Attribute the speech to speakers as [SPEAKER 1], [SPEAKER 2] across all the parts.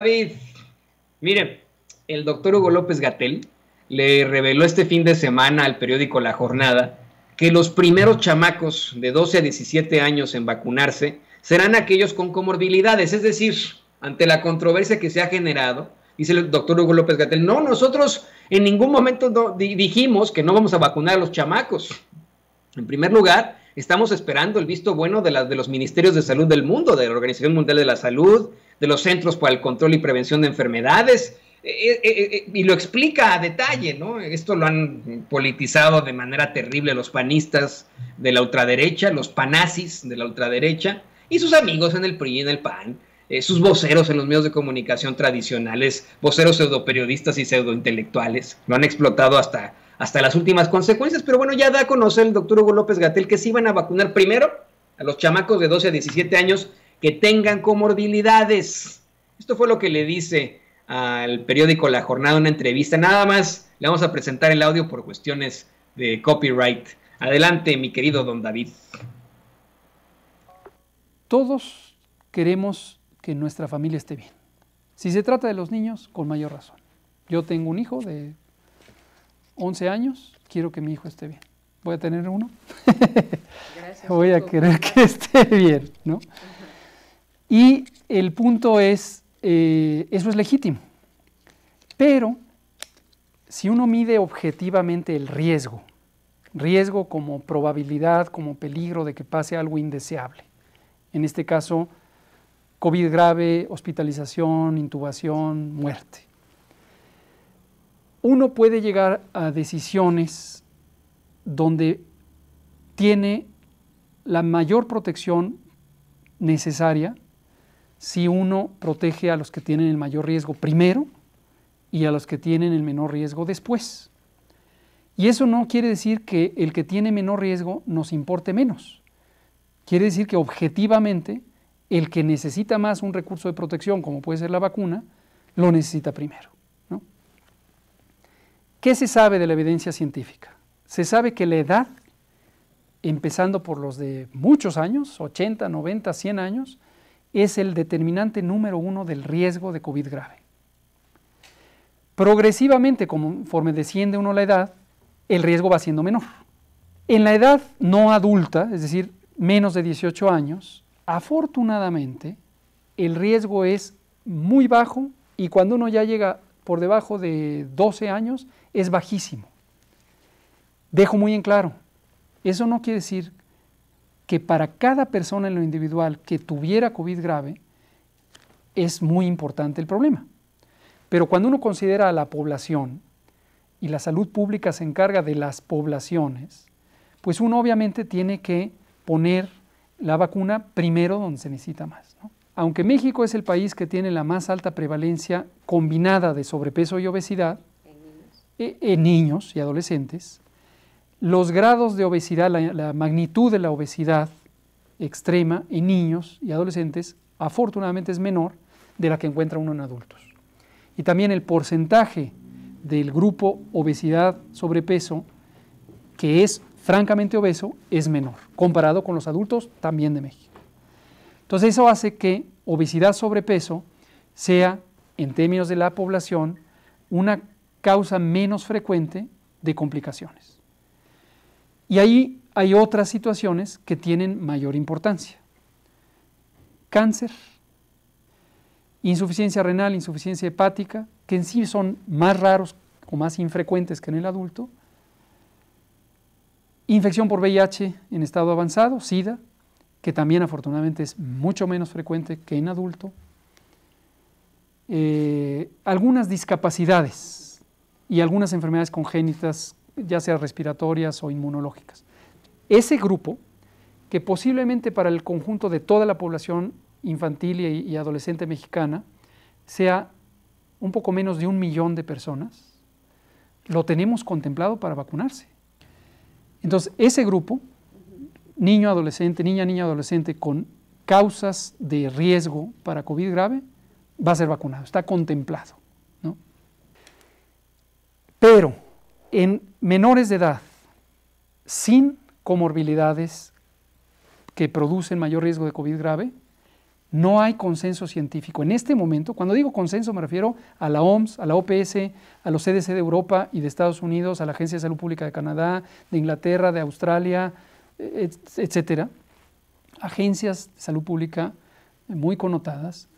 [SPEAKER 1] David. Mire, el doctor Hugo López Gatel le reveló este fin de semana al periódico La Jornada que los primeros chamacos de 12 a 17 años en vacunarse serán aquellos con comorbilidades. Es decir, ante la controversia que se ha generado, dice el doctor Hugo López Gatel, no, nosotros en ningún momento dijimos que no vamos a vacunar a los chamacos. En primer lugar, estamos esperando el visto bueno de, de los ministerios de salud del mundo, de la Organización Mundial de la Salud, de los Centros para el Control y Prevención de Enfermedades. Eh, eh, eh, y lo explica a detalle, ¿no? Esto lo han politizado de manera terrible los panistas de la ultraderecha, los panazis de la ultraderecha, y sus amigos en el PRI y en el PAN, sus voceros en los medios de comunicación tradicionales, voceros pseudoperiodistas y pseudointelectuales, lo han explotado hasta, hasta las últimas consecuencias, pero bueno, ya da a conocer el doctor Hugo López Gatel que se iban a vacunar primero a los chamacos de 12 a 17 años que tengan comorbilidades. Esto fue lo que le dice al periódico La Jornada una entrevista. Nada más le vamos a presentar el audio por cuestiones de copyright. Adelante, mi querido don David.
[SPEAKER 2] Todos queremos que nuestra familia esté bien. Si se trata de los niños, con mayor razón. Yo tengo un hijo de 11 años, quiero que mi hijo esté bien. ¿Voy a tener uno? Voy a querer que esté bien, ¿no? Y el punto es, eh, eso es legítimo. Pero si uno mide objetivamente el riesgo, riesgo como probabilidad, como peligro de que pase algo indeseable, en este caso COVID grave, hospitalización, intubación, muerte, uno puede llegar a decisiones donde tiene la mayor protección necesaria si uno protege a los que tienen el mayor riesgo primero y a los que tienen el menor riesgo después. Y eso no quiere decir que el que tiene menor riesgo nos importe menos. Quiere decir que objetivamente el que necesita más un recurso de protección, como puede ser la vacuna, lo necesita primero. ¿Qué se sabe de la evidencia científica? Se sabe que la edad, empezando por los de muchos años, 80, 90, 100 años, es el determinante número uno del riesgo de COVID grave. Progresivamente, conforme desciende uno la edad, el riesgo va siendo menor. En la edad no adulta, es decir, menos de 18 años, afortunadamente, el riesgo es muy bajo y cuando uno ya llega por debajo de 12 años, es bajísimo. Dejo muy en claro, eso no quiere decir que para cada persona en lo individual que tuviera COVID grave es muy importante el problema. Pero cuando uno considera a la población y la salud pública se encarga de las poblaciones, pues uno obviamente tiene que poner la vacuna primero donde se necesita más. Aunque México es el país que tiene la más alta prevalencia combinada de sobrepeso y obesidad en niños eh, y adolescentes, los grados de obesidad, la, magnitud de la obesidad extrema en niños y adolescentes, afortunadamente es menor de la que encuentra uno en adultos. Y también el porcentaje del grupo obesidad, sobrepeso, que es francamente obeso, es menor, comparado con los adultos también de México. Entonces eso hace que obesidad, sobrepeso sea, en términos de la población, una causa menos frecuente de complicaciones. Y ahí hay otras situaciones que tienen mayor importancia. Cáncer, insuficiencia renal, insuficiencia hepática, que en sí son más raros o más infrecuentes que en el adulto. Infección por VIH en estado avanzado, SIDA, que también afortunadamente es mucho menos frecuente que en adulto. Eh, algunas discapacidades y algunas enfermedades congénitas ya sea respiratorias o inmunológicas. Ese grupo, que posiblemente para el conjunto de toda la población infantil y, adolescente mexicana sea un poco menos de un millón de personas, lo tenemos contemplado para vacunarse. Entonces, ese grupo, niño, adolescente, niña, niña, adolescente, con causas de riesgo para COVID grave, va a ser vacunado, está contemplado. Pero en menores de edad sin comorbilidades que producen mayor riesgo de COVID grave, no hay consenso científico. En este momento, cuando digo consenso me refiero a la OMS, a la OPS, a los CDC de Europa y de Estados Unidos, a la Agencia de Salud Pública de Canadá, de Inglaterra, de Australia, e-, etcétera. Agencias de salud pública muy connotadas.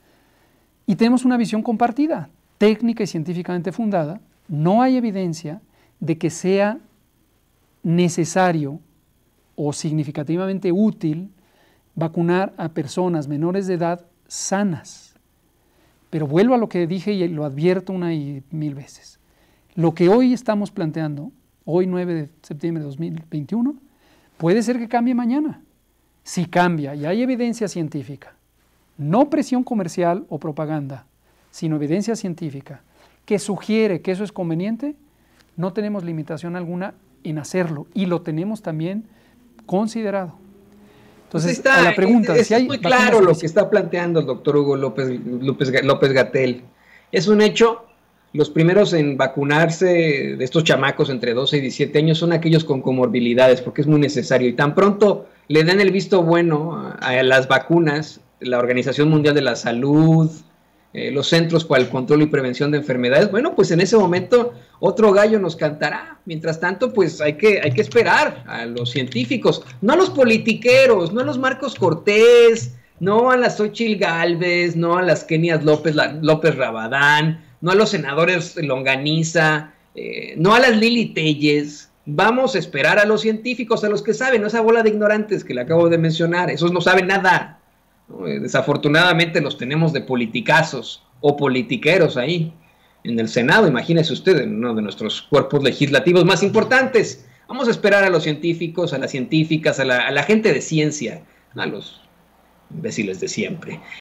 [SPEAKER 2] Y tenemos una visión compartida, técnica y científicamente fundada. No hay evidencia de que sea necesario o significativamente útil vacunar a personas menores de edad sanas. Pero vuelvo a lo que dije y lo advierto una y mil veces. Lo que hoy estamos planteando, hoy 9 de septiembre de 2021, puede ser que cambie mañana. Si cambia y hay evidencia científica, no presión comercial o propaganda, sino evidencia científica que sugiere que eso es conveniente, no tenemos limitación alguna en hacerlo y lo tenemos también considerado. Entonces, pues a la pregunta, si hay muy claro lo
[SPEAKER 1] que está planteando el doctor Hugo López, López, López Gatel. Es un hecho, los primeros en vacunarse de estos chamacos entre 12 y 17 años son aquellos con comorbilidades, porque es muy necesario. Y tan pronto le dan el visto bueno a las vacunas, la Organización Mundial de la Salud, eh, los Centros para el Control y Prevención de Enfermedades, bueno, pues en ese momento otro gallo nos cantará. Mientras tanto, pues hay que, hay que esperar a los científicos, no a los politiqueros, no a los Marcos Cortés, no a las Ochil Galvez, no a las Kenias López, López Rabadán, no a los senadores Longaniza, eh, no a las Lili Telles. Vamos a esperar a los científicos, a los que saben, no esa bola de ignorantes que le acabo de mencionar, esos no saben nada. Eh, desafortunadamente los tenemos de politicazos o politiqueros ahí en el Senado, imagínese usted, en uno de nuestros cuerpos legislativos más importantes. Vamos a esperar a los científicos, a las científicas, a la gente de ciencia, a los imbéciles de siempre.